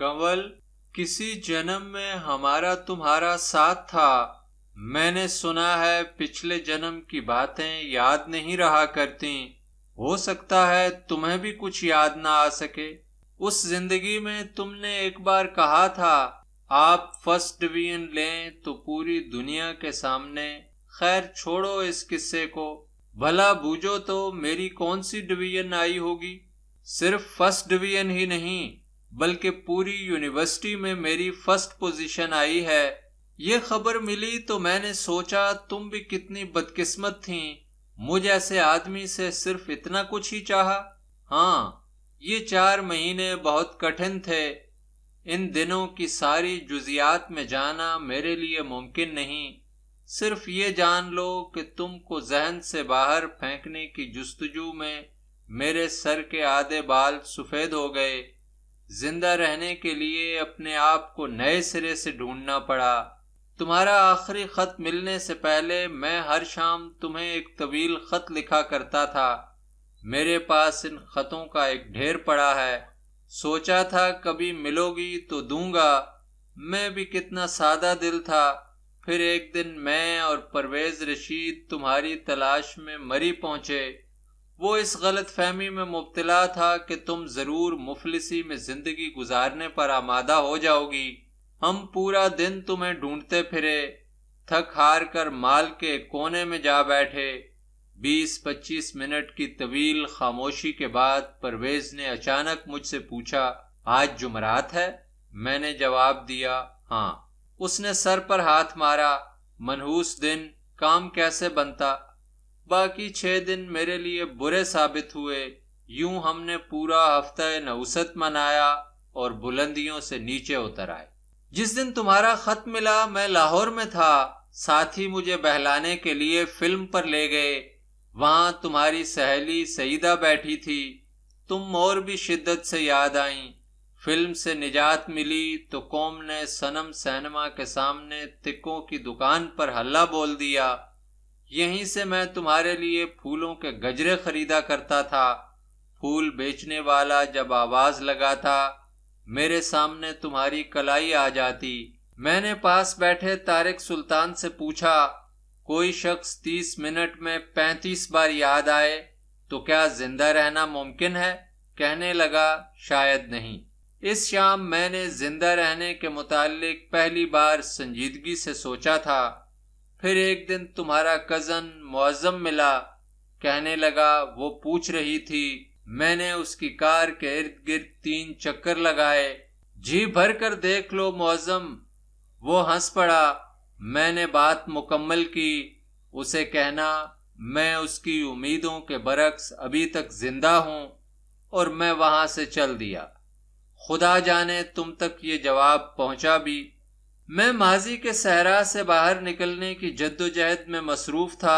कंवल किसी जन्म में हमारा तुम्हारा साथ था मैंने सुना है पिछले जन्म की बातें याद नहीं रहा करती हो सकता है तुम्हें भी कुछ याद ना आ सके उस जिंदगी में तुमने एक बार कहा था आप फर्स्ट डिवीजन लें तो पूरी दुनिया के सामने खैर छोड़ो इस किस्से को भला बूझो तो मेरी कौन सी डिवीजन आई होगी सिर्फ फर्स्ट डिवीजन ही नहीं बल्कि पूरी यूनिवर्सिटी में मेरी फर्स्ट पोजीशन आई है ये खबर मिली तो मैंने सोचा तुम भी कितनी बदकिस्मत थी मुझ ऐसे आदमी से सिर्फ इतना कुछ ही चाहा हाँ ये चार महीने बहुत कठिन थे इन दिनों की सारी जुजियात में जाना मेरे लिए मुमकिन नहीं सिर्फ ये जान लो कि तुमको जहन से बाहर फेंकने की जुस्तजू में मेरे सर के आधे बाल सफ़ेद हो गए जिंदा रहने के लिए अपने आप को नए सिरे से ढूंढना पड़ा तुम्हारा आखिरी खत मिलने से पहले मैं हर शाम तुम्हें एक तवील खत लिखा करता था मेरे पास इन खतों का एक ढेर पड़ा है सोचा था कभी मिलोगी तो दूंगा मैं भी कितना सादा दिल था फिर एक दिन मैं और परवेज रशीद तुम्हारी तलाश में मरी पहुंचे वो इस गलत फहमी में मुबतला था कि तुम ज़रूर मुफलिसी में ज़िंदगी गुजारने पर आमादा हो जाओगी हम पूरा दिन तुम्हें ढूंढते फिरे थक हार कर माल के कोने में जा बैठे बीस पच्चीस मिनट की तवील खामोशी के बाद परवेज ने अचानक मुझसे पूछा आज जुमरात है मैंने जवाब दिया हाँ उसने सर पर हाथ मारा मनहूस दिन काम कैसे बनता बाकी छह दिन मेरे लिए बुरे साबित हुए यूं हमने पूरा हफ्ता नवसत मनाया और बुलंदियों से नीचे उतर आए जिस दिन तुम्हारा खत मिला मैं लाहौर में था साथ ही मुझे बहलाने के लिए फिल्म पर ले गए वहां तुम्हारी सहेली सईदा बैठी थी तुम और भी शिद्दत से याद आई फिल्म से निजात मिली तो कौम ने सनम सैनमा के सामने तिकों की दुकान पर हल्ला बोल दिया यहीं से मैं तुम्हारे लिए फूलों के गजरे खरीदा करता था फूल बेचने वाला जब आवाज लगाता मेरे सामने तुम्हारी कलाई आ जाती मैंने पास बैठे तारिक सुल्तान से पूछा कोई शख्स तीस मिनट में पैंतीस बार याद आए तो क्या जिंदा रहना मुमकिन है कहने लगा शायद नहीं इस शाम मैंने जिंदा रहने के मुतालिक पहली बार संजीदगी से सोचा था फिर एक दिन तुम्हारा कजन मुआजम मिला कहने लगा वो पूछ रही थी मैंने उसकी कार के इर्द गिर्द तीन चक्कर लगाए जी भर कर देख लो मुआजम वो हंस पड़ा मैंने बात मुकम्मल की उसे कहना मैं उसकी उम्मीदों के बरक्स अभी तक जिंदा हूं और मैं वहां से चल दिया खुदा जाने तुम तक ये जवाब पहुंचा भी मैं माजी के सहरा से बाहर निकलने की जद्दोजहद में मसरूफ था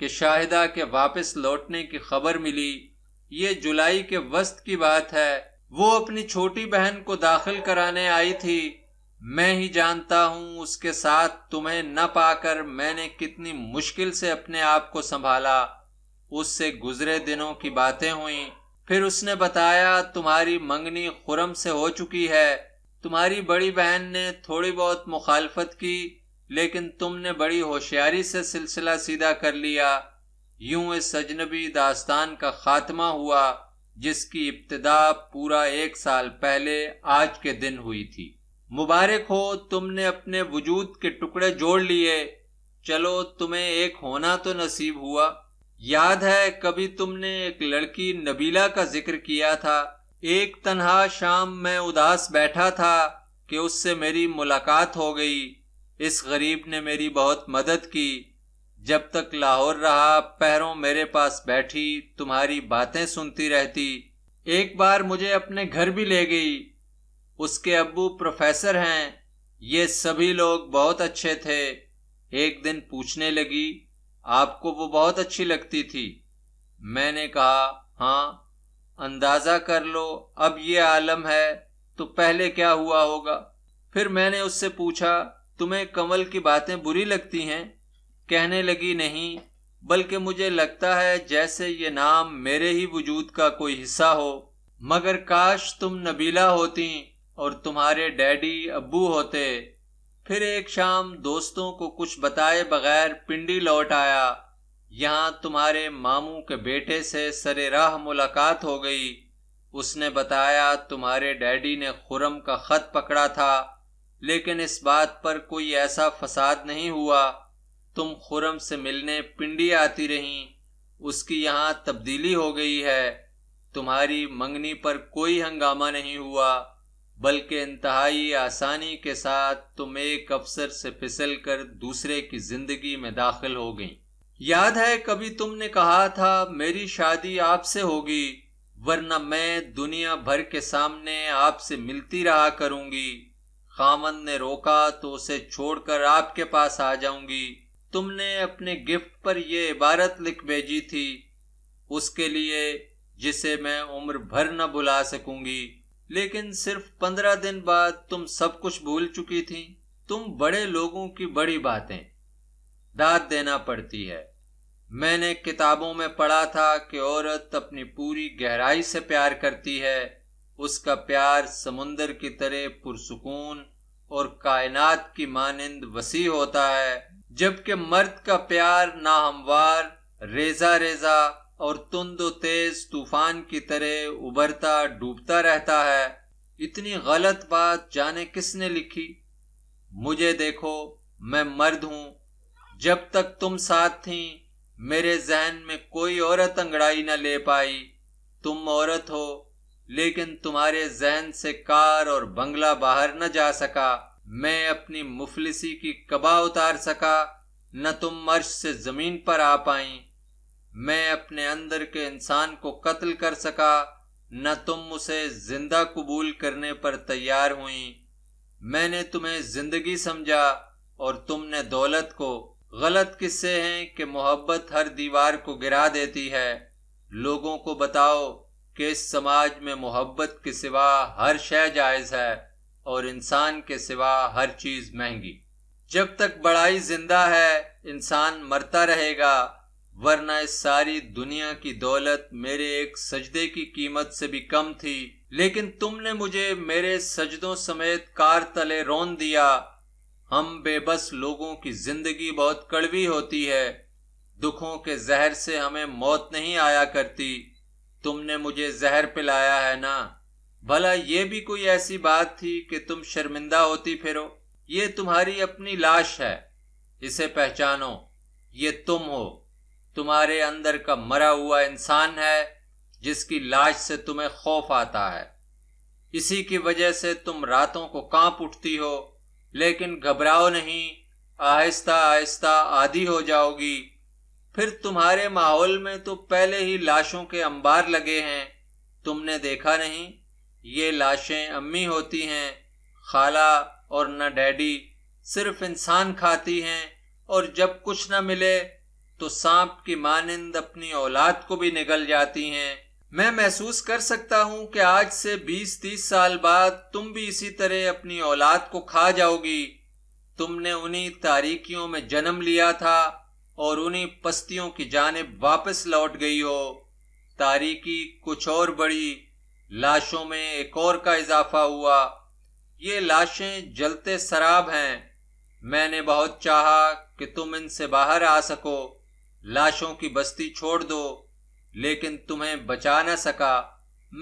कि शाहिदा के वापस लौटने की खबर मिली ये जुलाई के वस्त की बात है वो अपनी छोटी बहन को दाखिल कराने आई थी मैं ही जानता हूँ उसके साथ तुम्हें न पाकर मैंने कितनी मुश्किल से अपने आप को संभाला उससे गुजरे दिनों की बातें हुई फिर उसने बताया तुम्हारी मंगनी खुरम से हो चुकी है तुम्हारी बड़ी बहन ने थोड़ी बहुत मुखालफत की लेकिन तुमने बड़ी होशियारी से सिलसिला सीधा कर लिया यूं इस अजनबी दास्तान का खात्मा हुआ जिसकी इब्तदा पूरा एक साल पहले आज के दिन हुई थी मुबारक हो तुमने अपने वजूद के टुकड़े जोड़ लिए चलो तुम्हें एक होना तो नसीब हुआ याद है कभी तुमने एक लड़की नबीला का जिक्र किया था एक तनहा शाम में उदास बैठा था कि उससे मेरी मुलाकात हो गई इस गरीब ने मेरी बहुत मदद की जब तक लाहौर रहा पैरों मेरे पास बैठी तुम्हारी बातें सुनती रहती एक बार मुझे अपने घर भी ले गई उसके अब्बू प्रोफेसर हैं ये सभी लोग बहुत अच्छे थे एक दिन पूछने लगी आपको वो बहुत अच्छी लगती थी मैंने कहा हाँ अंदाजा कर लो अब ये आलम है तो पहले क्या हुआ होगा फिर मैंने उससे पूछा तुम्हें कमल की बातें बुरी लगती हैं कहने लगी नहीं बल्कि मुझे लगता है जैसे ये नाम मेरे ही वजूद का कोई हिस्सा हो मगर काश तुम नबीला होती और तुम्हारे डैडी अब्बू होते फिर एक शाम दोस्तों को कुछ बताए बगैर पिंडी लौट आया यहाँ तुम्हारे मामू के बेटे से सरेराह मुलाकात हो गई उसने बताया तुम्हारे डैडी ने खुरम का खत पकड़ा था लेकिन इस बात पर कोई ऐसा फसाद नहीं हुआ तुम खुरम से मिलने पिंडी आती रहीं उसकी यहाँ तब्दीली हो गई है तुम्हारी मंगनी पर कोई हंगामा नहीं हुआ बल्कि इंतहाई आसानी के साथ तुम एक अफसर से फिसल कर दूसरे की जिंदगी में दाखिल हो गई याद है कभी तुमने कहा था मेरी शादी आपसे होगी वरना मैं दुनिया भर के सामने आपसे मिलती रहा करूंगी खामन ने रोका तो उसे छोड़कर आपके पास आ जाऊंगी तुमने अपने गिफ्ट पर यह इबारत लिख भेजी थी उसके लिए जिसे मैं उम्र भर न बुला सकूंगी लेकिन सिर्फ पंद्रह दिन बाद तुम सब कुछ भूल चुकी थी तुम बड़े लोगों की बड़ी बातें दाद देना पड़ती है मैंने किताबों में पढ़ा था कि औरत अपनी पूरी गहराई से प्यार करती है उसका प्यार समुंदर की तरह पुरसकून और कायनात की मानंद वसी होता है जबकि मर्द का प्यार नाहमवार रेजा रेजा और तुंदो तेज तूफान की तरह उबरता डूबता रहता है इतनी गलत बात जाने किसने लिखी मुझे देखो मैं मर्द हूं जब तक तुम साथ थीं मेरे जहन में कोई औरत अंगड़ाई न ले पाई तुम औरत हो लेकिन तुम्हारे जहन से कार और बंगला बाहर न जा सका मैं अपनी मुफलिसी की कबा उतार सका न तुम मर्श से जमीन पर आ पाई मैं अपने अंदर के इंसान को कत्ल कर सका न तुम उसे जिंदा कबूल करने पर तैयार हुई मैंने तुम्हें जिंदगी समझा और तुमने दौलत को गलत किस्से हैं कि मोहब्बत हर दीवार को गिरा देती है लोगों को बताओ कि इस समाज में मोहब्बत के सिवा हर शय जायज़ है और इंसान के सिवा हर चीज़ महंगी जब तक बड़ाई जिंदा है इंसान मरता रहेगा वरना इस सारी दुनिया की दौलत मेरे एक सजदे की कीमत से भी कम थी लेकिन तुमने मुझे मेरे सजदों समेत कार तले रोन दिया हम बेबस लोगों की जिंदगी बहुत कड़वी होती है दुखों के जहर से हमें मौत नहीं आया करती तुमने मुझे जहर पिलाया है ना भला ये भी कोई ऐसी बात थी कि तुम शर्मिंदा होती फिरो ये तुम्हारी अपनी लाश है इसे पहचानो ये तुम हो तुम्हारे अंदर का मरा हुआ इंसान है जिसकी लाश से तुम्हें खौफ आता है इसी की वजह से तुम रातों को कांप उठती हो लेकिन घबराओ नहीं आहिस्ता आहिस्ता आधी हो जाओगी फिर तुम्हारे माहौल में तो पहले ही लाशों के अंबार लगे हैं तुमने देखा नहीं ये लाशें अम्मी होती हैं खाला और न डैडी सिर्फ इंसान खाती हैं और जब कुछ न मिले तो सांप की मानंद अपनी औलाद को भी निगल जाती हैं मैं महसूस कर सकता हूं कि आज से 20-30 साल बाद तुम भी इसी तरह अपनी औलाद को खा जाओगी तुमने उन्हीं तारीकियों में जन्म लिया था और उन्हीं पस्तियों की जानब वापस लौट गई हो तारीकी कुछ और बड़ी लाशों में एक और का इजाफा हुआ ये लाशें जलते शराब हैं मैंने बहुत चाहा कि तुम इनसे बाहर आ सको लाशों की बस्ती छोड़ दो लेकिन तुम्हें बचा न सका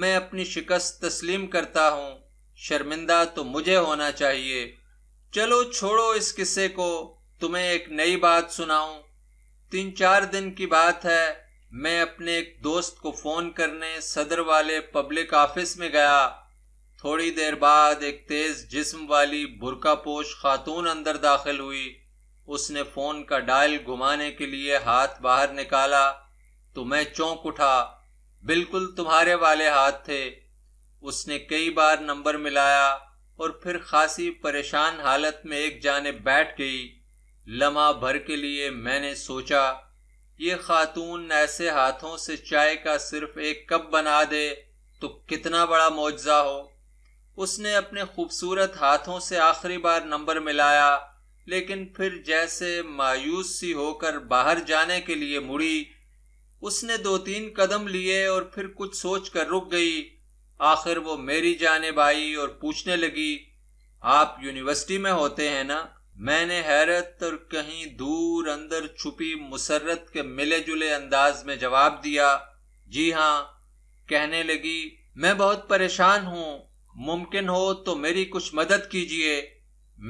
मैं अपनी शिकस्त तस्लीम करता हूँ शर्मिंदा तो मुझे होना चाहिए चलो छोड़ो इस किस्से को तुम्हें एक नई बात सुनाऊं तीन चार दिन की बात है मैं अपने एक दोस्त को फोन करने सदर वाले पब्लिक ऑफिस में गया थोड़ी देर बाद एक तेज जिस्म वाली बुरका पोश खातून अंदर दाखिल हुई उसने फोन का डायल घुमाने के लिए हाथ बाहर निकाला तो मैं चौंक उठा बिल्कुल तुम्हारे वाले हाथ थे उसने कई बार नंबर मिलाया और फिर खासी परेशान हालत में एक जाने बैठ गई लम्हा भर के लिए मैंने सोचा ये खातून ऐसे हाथों से चाय का सिर्फ एक कप बना दे तो कितना बड़ा मुआवजा हो उसने अपने खूबसूरत हाथों से आखिरी बार नंबर मिलाया लेकिन फिर जैसे मायूस सी होकर बाहर जाने के लिए मुड़ी उसने दो तीन कदम लिए और फिर कुछ सोच कर रुक गई आखिर वो मेरी जानब आई और पूछने लगी आप यूनिवर्सिटी में होते हैं ना मैंने हैरत और कहीं दूर अंदर छुपी मुसरत के मिले जुले अंदाज में जवाब दिया जी हाँ कहने लगी मैं बहुत परेशान हूँ मुमकिन हो तो मेरी कुछ मदद कीजिए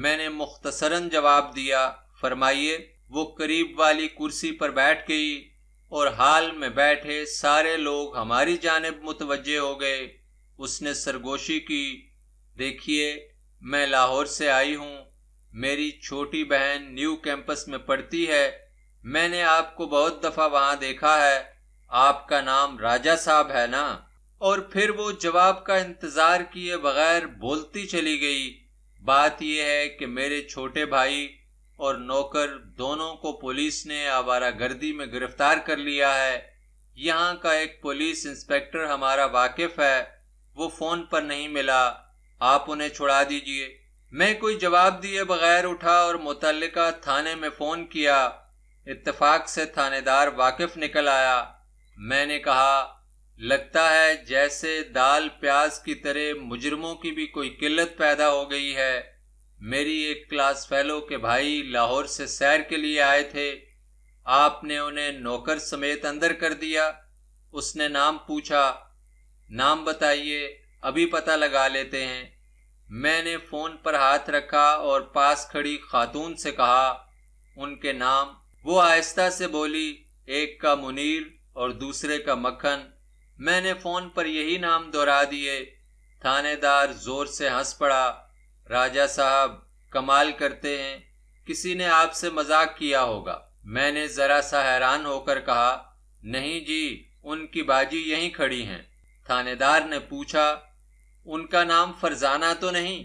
मैंने मुख्तसरन जवाब दिया फरमाइए वो करीब वाली कुर्सी पर बैठ गई और हाल में बैठे सारे लोग हमारी जानब मुतवजे हो गए उसने सरगोशी की देखिए मैं लाहौर से आई हूँ मेरी छोटी बहन न्यू कैंपस में पढ़ती है मैंने आपको बहुत दफ़ा वहाँ देखा है आपका नाम राजा साहब है ना और फिर वो जवाब का इंतज़ार किए बगैर बोलती चली गई बात यह है कि मेरे छोटे भाई और नौकर दोनों को पुलिस ने आवारा गर्दी में गिरफ्तार कर लिया है यहाँ का एक पुलिस इंस्पेक्टर हमारा वाकिफ है वो फोन पर नहीं मिला आप उन्हें छुड़ा दीजिए मैं कोई जवाब दिए बगैर उठा और मुतलका थाने में फ़ोन किया इत्तेफाक से थानेदार वाकिफ निकल आया मैंने कहा लगता है जैसे दाल प्याज की तरह मुजरमों की भी कोई किल्लत पैदा हो गई है मेरी एक क्लास फेलो के भाई लाहौर से सैर के लिए आए थे आपने उन्हें नौकर समेत अंदर कर दिया उसने नाम पूछा नाम बताइए अभी पता लगा लेते हैं मैंने फ़ोन पर हाथ रखा और पास खड़ी खातून से कहा उनके नाम वो आहिस्ता से बोली एक का मुनीर और दूसरे का मक्खन मैंने फ़ोन पर यही नाम दोहरा दिए थानेदार ज़ोर से हंस पड़ा राजा साहब कमाल करते हैं किसी ने आपसे मजाक किया होगा मैंने जरा सा हैरान होकर कहा नहीं जी उनकी बाजी यहीं खड़ी हैं थानेदार ने पूछा उनका नाम फरजाना तो नहीं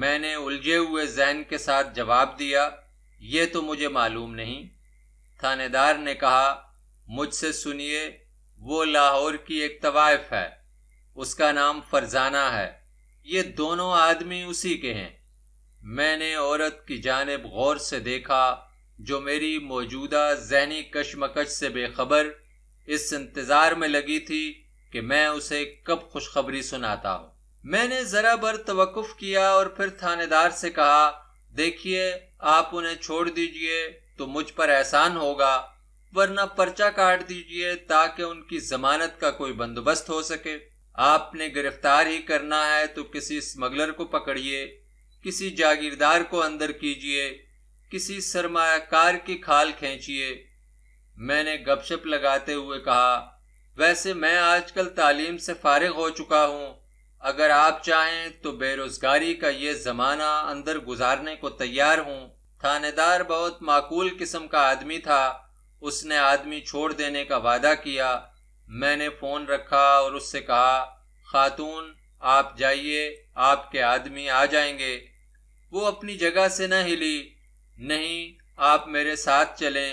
मैंने उलझे हुए जहन के साथ जवाब दिया ये तो मुझे मालूम नहीं थानेदार ने कहा मुझसे सुनिए वो लाहौर की एक तवायफ है उसका नाम फरजाना है ये दोनों आदमी उसी के हैं मैंने औरत की जानब गौर से देखा जो मेरी मौजूदा जहनी कशमकश से बेखबर इस इंतज़ार में लगी थी कि मैं उसे कब खुशखबरी सुनाता हूँ मैंने ज़रा बर तवक़ुफ़ किया और फिर थानेदार से कहा देखिए आप उन्हें छोड़ दीजिए तो मुझ पर एहसान होगा वरना पर्चा काट दीजिए ताकि उनकी जमानत का कोई बंदोबस्त हो सके आपने गिरफ्तार ही करना है तो किसी स्मगलर को पकड़िए किसी जागीरदार को अंदर कीजिए किसी सरमाकार की खाल खींचिए मैंने गपशप लगाते हुए कहा वैसे मैं आजकल तालीम से फारिग हो चुका हूँ अगर आप चाहें तो बेरोजगारी का ये ज़माना अंदर गुजारने को तैयार हूँ थानेदार बहुत माकूल किस्म का आदमी था उसने आदमी छोड़ देने का वादा किया मैंने फ़ोन रखा और उससे कहा खातून आप जाइए आपके आदमी आ जाएंगे वो अपनी जगह से न हिली नहीं आप मेरे साथ चले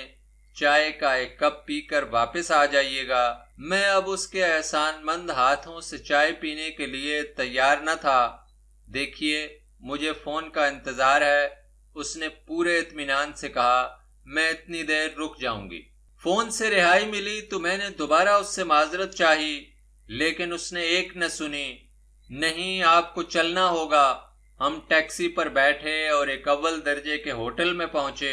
चाय का एक कप पीकर वापस आ जाइएगा मैं अब उसके एहसान मंद हाथों से चाय पीने के लिए तैयार न था देखिए मुझे फ़ोन का इंतज़ार है उसने पूरे इत्मीनान से कहा मैं इतनी देर रुक जाऊंगी फोन से रिहाई मिली तो मैंने दोबारा उससे माजरत चाही लेकिन उसने एक न सुनी नहीं आपको चलना होगा हम टैक्सी पर बैठे और एक अव्वल दर्जे के होटल में पहुंचे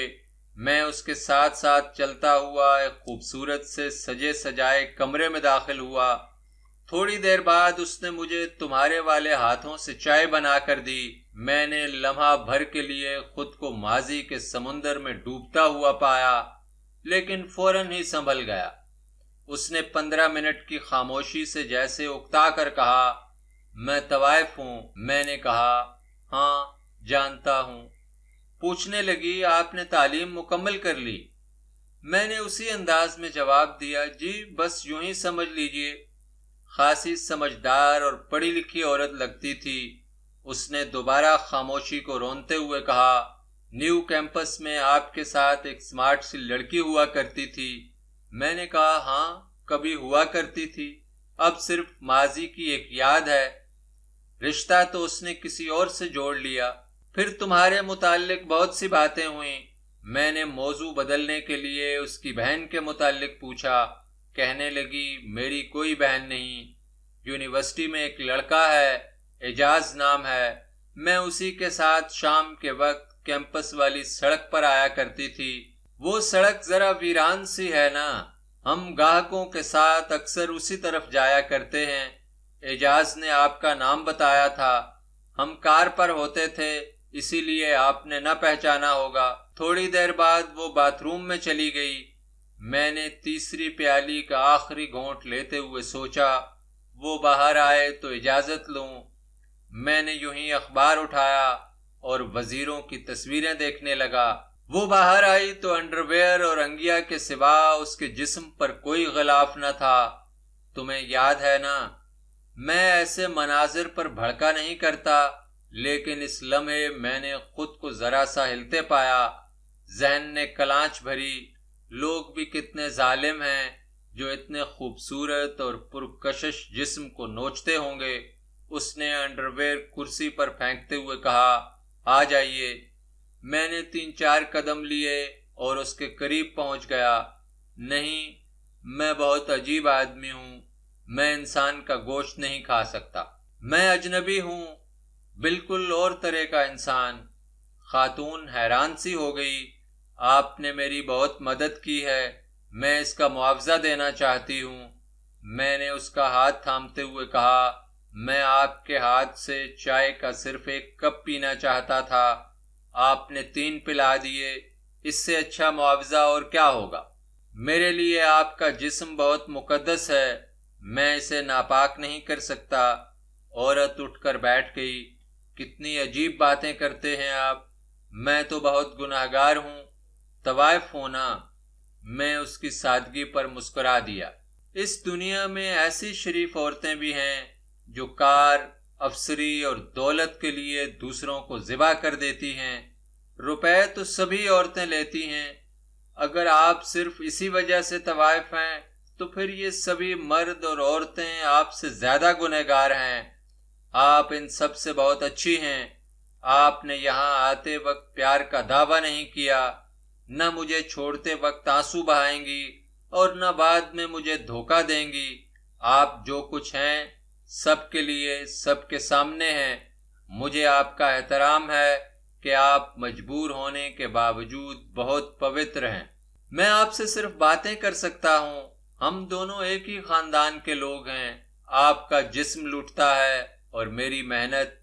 मैं उसके साथ साथ चलता हुआ एक खूबसूरत से सजे सजाए कमरे में दाखिल हुआ थोड़ी देर बाद उसने मुझे तुम्हारे वाले हाथों से चाय बना कर दी मैंने लम्हा भर के लिए खुद को माजी के समुन्दर में डूबता हुआ पाया लेकिन फौरन ही संभल गया उसने पंद्रह मिनट की खामोशी से जैसे उकता कर कहा मैं तवायफ हूं मैंने कहा हाँ जानता हूं पूछने लगी आपने तालीम मुकम्मल कर ली मैंने उसी अंदाज में जवाब दिया जी बस यूं ही समझ लीजिए खासी समझदार और पढ़ी लिखी औरत लगती थी उसने दोबारा खामोशी को रोनते हुए कहा न्यू कैंपस में आपके साथ एक स्मार्ट सी लड़की हुआ करती थी मैंने कहा हाँ कभी हुआ करती थी अब सिर्फ माजी की एक याद है रिश्ता तो उसने किसी और से जोड़ लिया फिर तुम्हारे मुतालिक बहुत सी बातें हुई मैंने मौजू बदलने के लिए उसकी बहन के मुतालिक पूछा कहने लगी मेरी कोई बहन नहीं यूनिवर्सिटी में एक लड़का है एजाज नाम है मैं उसी के साथ शाम के वक्त कैंपस वाली सड़क पर आया करती थी वो सड़क जरा वीरान सी है ना हम गाहकों के साथ अक्सर उसी तरफ जाया करते हैं एजाज ने आपका नाम बताया था हम कार पर होते थे इसीलिए आपने न पहचाना होगा थोड़ी देर बाद वो बाथरूम में चली गई मैंने तीसरी प्याली का आखिरी घोंट लेते हुए सोचा वो बाहर आए तो इजाज़त लू मैंने यूं ही अखबार उठाया और वजीरों की तस्वीरें देखने लगा वो बाहर आई तो अंडरवेयर और अंगिया के सिवा उसके जिस्म पर कोई गलाफ न था तुम्हें याद है ना मैं ऐसे मनाजिर पर भड़का नहीं करता लेकिन इस लम्हे मैंने खुद को जरा सा हिलते पाया जहन ने कलांच भरी लोग भी कितने जालिम हैं जो इतने खूबसूरत और पुरकशिश जिस्म को नोचते होंगे उसने अंडरवेयर कुर्सी पर फेंकते हुए कहा आ जाइए मैंने तीन चार कदम लिए और उसके करीब पहुंच गया नहीं मैं बहुत अजीब आदमी हूं मैं इंसान का गोश्त नहीं खा सकता मैं अजनबी हूं बिल्कुल और तरह का इंसान खातून हैरान सी हो गई आपने मेरी बहुत मदद की है मैं इसका मुआवजा देना चाहती हूं मैंने उसका हाथ थामते हुए कहा मैं आपके हाथ से चाय का सिर्फ एक कप पीना चाहता था आपने तीन पिला दिए इससे अच्छा मुआवजा और क्या होगा मेरे लिए आपका जिस्म बहुत मुकद्दस है मैं इसे नापाक नहीं कर सकता औरत उठकर बैठ गई कितनी अजीब बातें करते हैं आप मैं तो बहुत गुनाहगार हूं तवायफ होना मैं उसकी सादगी पर मुस्कुरा दिया इस दुनिया में ऐसी शरीफ औरतें भी हैं जो कार अफसरी और दौलत के लिए दूसरों को ज़िबा कर देती हैं रुपए तो सभी औरतें लेती हैं अगर आप सिर्फ इसी वजह से तवाइफ हैं तो फिर ये सभी मर्द और औरतें आपसे ज़्यादा गुनहगार हैं आप इन सब से बहुत अच्छी हैं आपने यहाँ आते वक्त प्यार का दावा नहीं किया न मुझे छोड़ते वक्त आंसू बहाएंगी और न बाद में मुझे धोखा देंगी आप जो कुछ हैं सबके लिए सबके सामने हैं मुझे आपका एहतराम है कि आप मजबूर होने के बावजूद बहुत पवित्र हैं मैं आपसे सिर्फ बातें कर सकता हूँ हम दोनों एक ही खानदान के लोग हैं आपका जिस्म लुटता है और मेरी मेहनत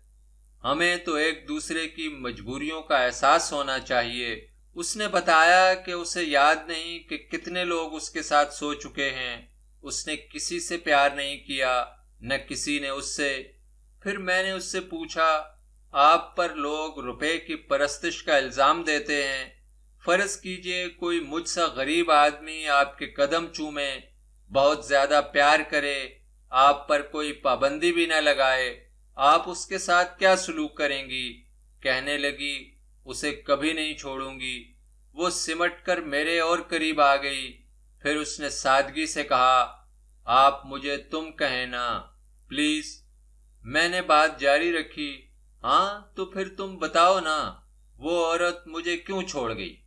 हमें तो एक दूसरे की मजबूरियों का एहसास होना चाहिए उसने बताया कि उसे याद नहीं कि कितने लोग उसके साथ सो चुके हैं उसने किसी से प्यार नहीं किया न किसी ने उससे फिर मैंने उससे पूछा आप पर लोग रुपए की परस्तिश का इल्ज़ाम देते हैं फ़र्ज़ कीजिए कोई मुझसा गरीब आदमी आपके कदम चूमे बहुत ज़्यादा प्यार करे आप पर कोई पाबंदी भी न लगाए आप उसके साथ क्या सलूक करेंगी कहने लगी उसे कभी नहीं छोड़ूंगी वो सिमट कर मेरे और करीब आ गई फिर उसने सादगी से कहा आप मुझे तुम कहे ना प्लीज मैंने बात जारी रखी हाँ तो फिर तुम बताओ ना वो औरत मुझे क्यों छोड़ गई